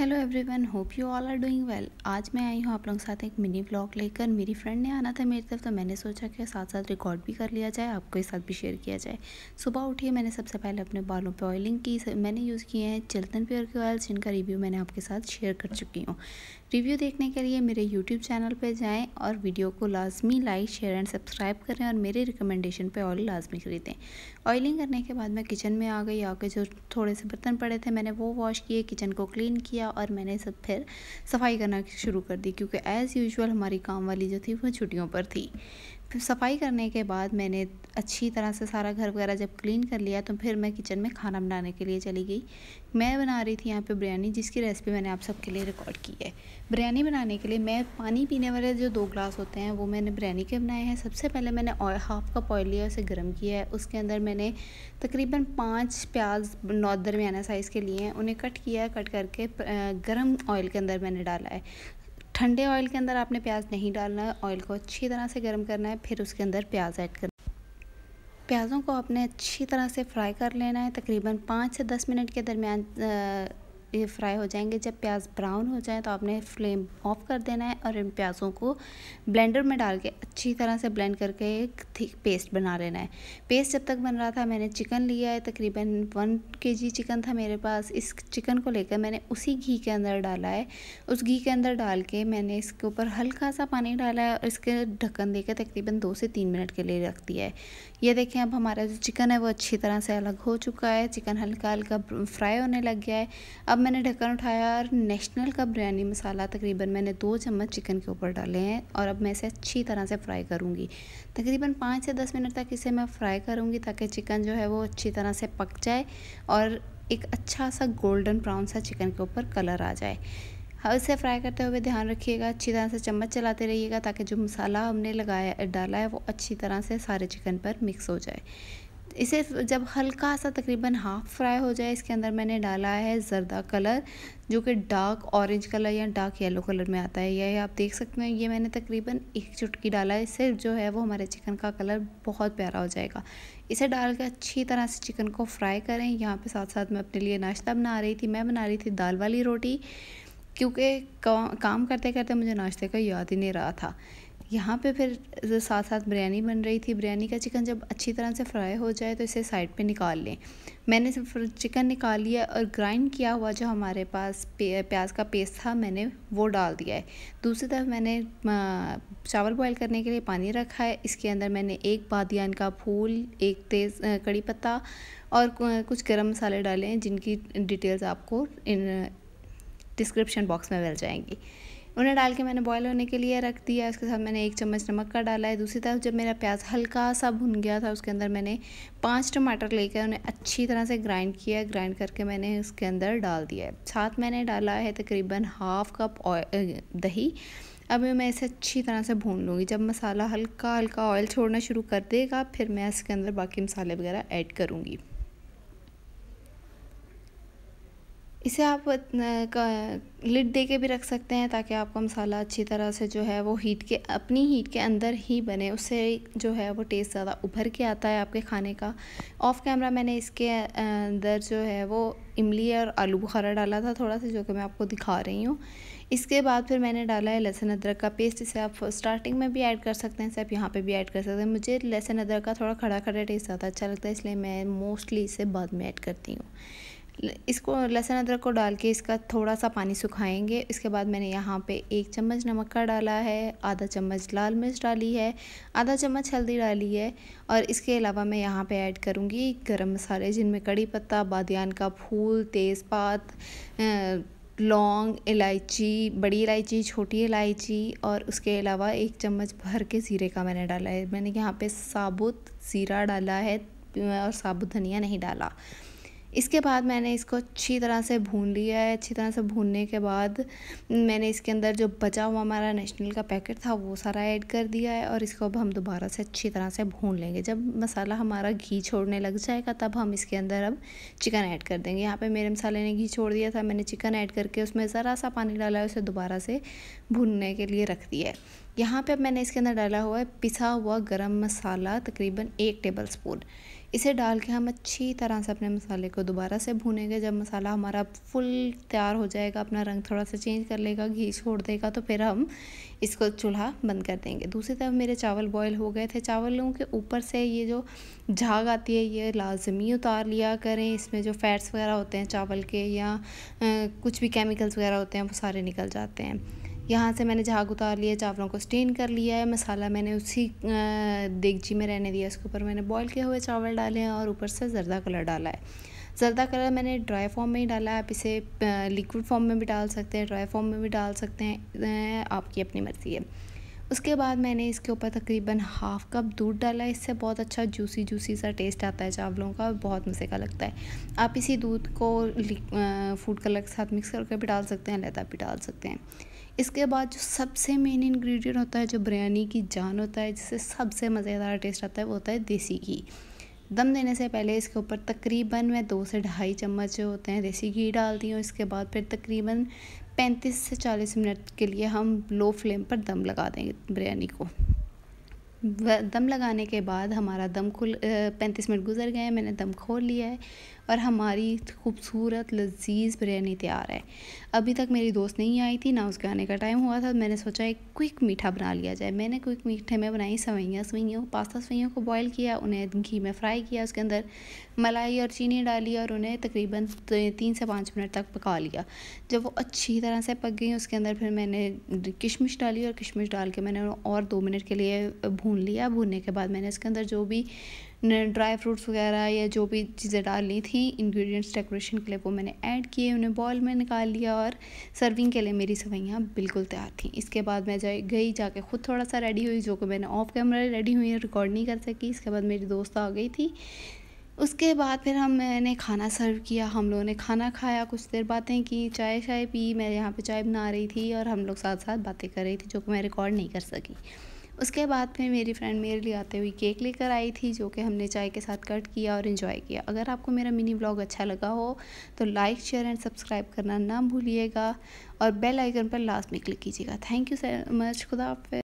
hello everyone hope you all are doing well आज मैं आई हूँ आप लोगों के साथ एक मिनी ब्लॉग लेकर मेरी फ्रेंड ने आना था मेरी तरफ तो मैंने सोचा कि साथ साथ रिकॉर्ड भी कर लिया जाए आपको इस साथ भी शेयर किया जाए सुबह उठिए मैंने सबसे पहले अपने बालों पर ऑयलिंग की मैंने यूज़ किए हैं चिल्तन प्योर के ऑयल्स जिनका रिव्यू मैंने आपके साथ शेयर कर चुकी हूँ रिव्यू देखने के लिए मेरे यूट्यूब चैनल पर जाएँ और वीडियो को लाजमी लाइक शेयर एंड सब्सक्राइब करें और मेरे रिकमेंडेशन पर ऑयल लाजमी खरीदें ऑयलिंग करने के बाद मैं किचन में आ गई आके जो थोड़े से बर्तन पड़े थे मैंने वो वॉश किए किचन को क्लीन किया और मैंने सब फिर सफाई करना शुरू कर दी क्योंकि एज़ यूजल हमारी काम वाली जो थी वह छुट्टियों पर थी फिर सफाई करने के बाद मैंने अच्छी तरह से सारा घर वगैरह जब क्लीन कर लिया तो फिर मैं किचन में खाना बनाने के लिए चली गई मैं बना रही थी यहाँ पे बिरयानी जिसकी रेसिपी मैंने आप सबके लिए रिकॉर्ड की है बिरयानी बनाने के लिए मैं पानी पीने वाले जो दो ग्लास होते हैं वो मैंने बिरयानी के बनाए हैं सबसे पहले मैंने हाफ कप ऑयल लिया उसे गर्म किया है उसके अंदर मैंने तकरीबन पाँच प्याज नौ दरमियाना साइज़ के लिए हैं उन्हें कट किया है कट करके गर्म ऑयल के अंदर मैंने डाला है ठंडे ऑयल के अंदर आपने प्याज नहीं डालना है ऑयल को अच्छी तरह से गर्म करना है फिर उसके अंदर प्याज ऐड करना प्याज़ों को आपने अच्छी तरह से फ्राई कर लेना है तकरीबन पाँच से दस मिनट के दरमियान ये फ्राई हो जाएंगे जब प्याज ब्राउन हो जाए तो आपने फ्लेम ऑफ कर देना है और इन प्याज़ों को ब्लेंडर में डाल के अच्छी तरह से ब्लेंड करके एक थिक पेस्ट बना लेना है पेस्ट जब तक बन रहा था मैंने चिकन लिया है तकरीबन वन के जी चिकन था मेरे पास इस चिकन को लेकर मैंने उसी घी के अंदर डाला है उस घी के अंदर डाल के मैंने इसके ऊपर हल्का सा पानी डाला है और इसके ढक्कन देकर तकरीबन दो से तीन मिनट के लिए रख दिया है ये देखें अब हमारा जो चिकन है वो अच्छी तरह से अलग हो चुका है चिकन हल्का हल्का फ्राई होने लग गया है अब मैंने ढक्कन उठाया और नेशनल का बिरयानी मसाला तकरीबन मैंने दो चम्मच चिकन के ऊपर डाले हैं और अब मैं इसे अच्छी तरह से फ्राई करूँगी तकरीबन पाँच से दस मिनट तक इसे मैं फ्राई करूँगी ताकि चिकन जो है वो अच्छी तरह से पक जाए और एक अच्छा सा गोल्डन ब्राउन सा चिकन के ऊपर कलर आ जाए हाँ इसे फ्राई करते हुए ध्यान रखिएगा अच्छी तरह से चम्मच चलाते रहिएगा ताकि जो मसाला हमने लगाया डाला है वो अच्छी तरह से सारे चिकन पर मिक्स हो जाए इसे जब हल्का सा तकरीबन हाफ़ फ्राई हो जाए इसके अंदर मैंने डाला है जरदा कलर जो कि डार्क ऑरेंज कलर या डार्क येलो कलर में आता है यह आप देख सकते हैं ये मैंने तकरीबन एक चुटकी डाला है इससे जो है वो हमारे चिकन का कलर बहुत प्यारा हो जाएगा इसे डाल के अच्छी तरह से चिकन को फ्राई करें यहाँ पे साथ साथ मैं अपने लिए नाश्ता बना रही थी मैं बना रही थी दाल वाली रोटी क्योंकि काम करते करते मुझे नाश्ते का याद ही नहीं रहा था यहाँ पे फिर साथ साथ बिरयानी बन रही थी बिरयानी का चिकन जब अच्छी तरह से फ्राई हो जाए तो इसे साइड पे निकाल लें मैंने चिकन निकाल लिया और ग्राइंड किया हुआ जो हमारे पास प्याज का पेस्ट था मैंने वो डाल दिया है दूसरी तरफ मैंने चावल बॉयल करने के लिए पानी रखा है इसके अंदर मैंने एक बादियान का फूल एक तेज़ कड़ी पत्ता और कुछ गर्म मसाले डाले हैं जिनकी डिटेल्स आपको इन डिस्क्रिप्शन बॉक्स में मिल जाएंगी उन्हें डाल के मैंने बॉयल होने के लिए रख दिया उसके साथ मैंने एक चम्मच नमक का डाला है दूसरी तरफ जब मेरा प्याज हल्का सा भुन गया था उसके अंदर मैंने पाँच टमाटर लेकर उन्हें अच्छी तरह से ग्राइंड किया ग्राइंड करके मैंने उसके अंदर डाल दिया है साथ मैंने डाला है तकरीबन हाफ कप दही अब मैं इसे अच्छी तरह से भून लूँगी जब मसाला हल्का हल्का ऑयल छोड़ना शुरू कर देगा फिर मैं इसके अंदर बाकी मसाले वगैरह ऐड करूँगी इसे आप लिड दे के भी रख सकते हैं ताकि आपका मसाला अच्छी तरह से जो है वो हीट के अपनी हीट के अंदर ही बने उससे जो है वो टेस्ट ज़्यादा उभर के आता है आपके खाने का ऑफ कैमरा मैंने इसके अंदर जो है वो इमली और आलू बुखारा डाला था थोड़ा सा जो कि मैं आपको दिखा रही हूँ इसके बाद फिर मैंने डाला है लहसुन अदरक का पेस्ट इसे आप स्टार्टिंग में भी ऐड कर सकते हैं इसे आप यहाँ पे भी ऐड कर सकते हैं मुझे लहसुन अदरक का थोड़ा खड़ा खड़ा टेस्ट ज़्यादा अच्छा लगता है इसलिए मैं मोस्टली इसे बाद में ऐड करती हूँ इसको लहसुन अदरक को डाल के इसका थोड़ा सा पानी सुखाएंगे इसके बाद मैंने यहाँ पे एक चम्मच नमक का डाला है आधा चम्मच लाल मिर्च डाली है आधा चम्मच हल्दी डाली है और इसके अलावा मैं यहाँ पे ऐड करूँगी गरम मसाले जिनमें कड़ी पत्ता बादियान का फूल तेज़पात लौंग इलायची बड़ी इलायची छोटी इलायची और उसके अलावा एक चम्मच भर के ज़ीरे का मैंने डाला है मैंने यहाँ पर साबुत ज़ीरा डाला है और साबुत धनिया नहीं डाला इसके बाद मैंने इसको अच्छी तरह से भून लिया है अच्छी तरह से भूनने के बाद मैंने इसके अंदर जो बचा हुआ हमारा नेशनल का पैकेट था वो सारा ऐड कर दिया है और इसको अब हम दोबारा से अच्छी तरह से भून लेंगे जब मसाला हमारा घी छोड़ने लग जाएगा तब हम इसके अंदर अब चिकन ऐड कर देंगे यहाँ पे मेरे मसाले ने घी छोड़ दिया था मैंने चिकन ऐड करके उसमें ज़रा सा पानी डाला है उसे दोबारा से भूनने के लिए रख दिया है यहाँ पर अब मैंने इसके अंदर डाला हुआ है पिसा हुआ गर्म मसाला तकरीबन एक टेबल स्पून इसे डाल के हम अच्छी तरह से अपने मसाले को दोबारा से भूनेंगे जब मसाला हमारा फुल तैयार हो जाएगा अपना रंग थोड़ा सा चेंज कर लेगा घी छोड़ देगा तो फिर हम इसको चूल्हा बंद कर देंगे दूसरी तरफ मेरे चावल बॉयल हो गए थे चावलों के ऊपर से ये जो झाग आती है ये लाजमी उतार लिया करें इसमें जो फैट्स वगैरह होते हैं चावल के या कुछ भी केमिकल्स वगैरह होते हैं वो सारे निकल जाते हैं यहाँ से मैंने झाग उतार लिया चावलों को स्टेन कर लिया है मसाला मैंने उसी देगची में रहने दिया उसके ऊपर मैंने बॉईल किए हुए चावल डाले हैं और ऊपर से जर्दा कलर डाला है ज़रदा कलर मैंने ड्राई फॉर्म में ही डाला है आप इसे लिक्विड फॉर्म में भी डाल सकते हैं ड्राई फॉर्म में भी डाल सकते हैं आपकी अपनी मर्ज़ी है उसके बाद मैंने इसके ऊपर तकरीबन हाफ़ कप दूध डाला इससे बहुत अच्छा जूसी जूसी सा टेस्ट आता है चावलों का और बहुत मज़े का लगता है आप इसी दूध को फूड कलर के साथ मिक्स करके भी डाल सकते हैं लहदा भी डाल सकते हैं इसके बाद जो सबसे मेन इंग्रेडिएंट होता है जो बिरयानी की जान होता है जिससे सबसे मज़ेदार टेस्ट आता है वो होता है देसी घी दम देने से पहले इसके ऊपर तकरीबन मैं दो से ढाई चम्मच जो होते हैं देसी घी डालती हूँ इसके बाद फिर तकरीबन पैंतीस से चालीस मिनट के लिए हम लो फ्लेम पर दम लगा देंगे बिरयानी को दम लगाने के बाद हमारा दम खुल पैंतीस मिनट गुजर गए हैं मैंने दम खोल लिया है और हमारी खूबसूरत लजीज बिरयानी तैयार है अभी तक मेरी दोस्त नहीं आई थी ना उसके आने का टाइम हुआ था मैंने सोचा एक क्विक मीठा बना लिया जाए मैंने क्विक मीठे में बनाई सवैयाँ सवैयों पास्ता सवैयों को बॉईल किया उन्हें घी में फ्राई किया उसके अंदर मलाई और चीनी डाली और उन्हें तकरीबन तीन से पाँच मिनट तक पका लिया जब वो अच्छी तरह से पक गई उसके अंदर फिर मैंने किशमिश डाली और किशमिश डाल के मैंने और दो मिनट के लिए भू भून लिया भूनने के बाद मैंने इसके अंदर जो भी ड्राई फ्रूट्स वगैरह या जो भी चीज़ें डालनी थी इंग्रेडिएंट्स डेकोरेशन के लिए वो मैंने ऐड किए उन्हें बॉल में निकाल लिया और सर्विंग के लिए मेरी सवैयाँ बिल्कुल तैयार थी इसके बाद मैं जा गई जाके खुद थोड़ा सा रेडी हुई जो कि मैंने ऑफ कैमरा रेडी हुई रिकॉर्ड नहीं कर सकी इसके बाद मेरी दोस्त आ गई थी उसके बाद फिर हम मैंने खाना सर्व किया हम लोगों ने खाना खाया कुछ देर बातें की चाय शाय पी मैं यहाँ पे चाय बना रही थी और हम लोग साथ साथ बातें कर रही थी जो कि मैं रिकॉर्ड नहीं कर सकी उसके बाद फिर मेरी फ्रेंड मेरे लिए आते हुए केक लेकर आई थी जो कि हमने चाय के साथ कट किया और इन्जॉय किया अगर आपको मेरा मिनी ब्लॉग अच्छा लगा हो तो लाइक शेयर एंड सब्सक्राइब करना ना भूलिएगा और बेल आइकन पर लास्ट में क्लिक कीजिएगा थैंक यू सो मच खुदा